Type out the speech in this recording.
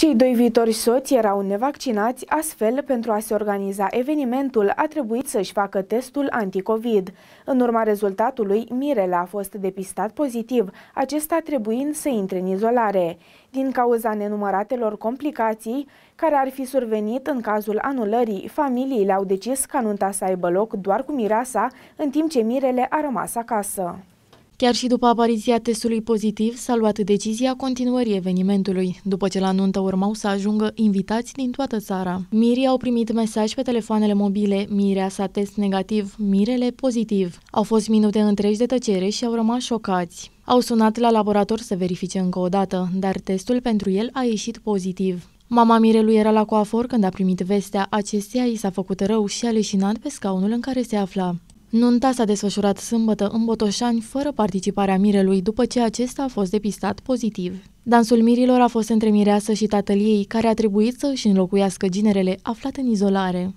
Cei doi viitori soți erau nevaccinați, astfel, pentru a se organiza evenimentul, a trebuit să-și facă testul anticovid. În urma rezultatului, Mirele a fost depistat pozitiv, acesta trebuind să intre în izolare. Din cauza nenumăratelor complicații care ar fi survenit în cazul anulării, familiile au decis ca nunta să aibă loc doar cu mirasa, în timp ce Mirele a rămas acasă. Chiar și după apariția testului pozitiv, s-a luat decizia continuării evenimentului. După ce la nuntă urmau să ajungă invitați din toată țara. Mirii au primit mesaj pe telefoanele mobile, Mirea s-a test negativ, Mirele pozitiv. Au fost minute întregi de tăcere și au rămas șocați. Au sunat la laborator să verifice încă o dată, dar testul pentru el a ieșit pozitiv. Mama Mirelui era la coafor când a primit vestea, acesteia i s-a făcut rău și a leșinat pe scaunul în care se afla. Nunta s-a desfășurat sâmbătă în Botoșani fără participarea mirelui după ce acesta a fost depistat pozitiv. Dansul mirilor a fost între mireasă și tatăl ei, care a trebuit să își înlocuiască ginerele aflat în izolare.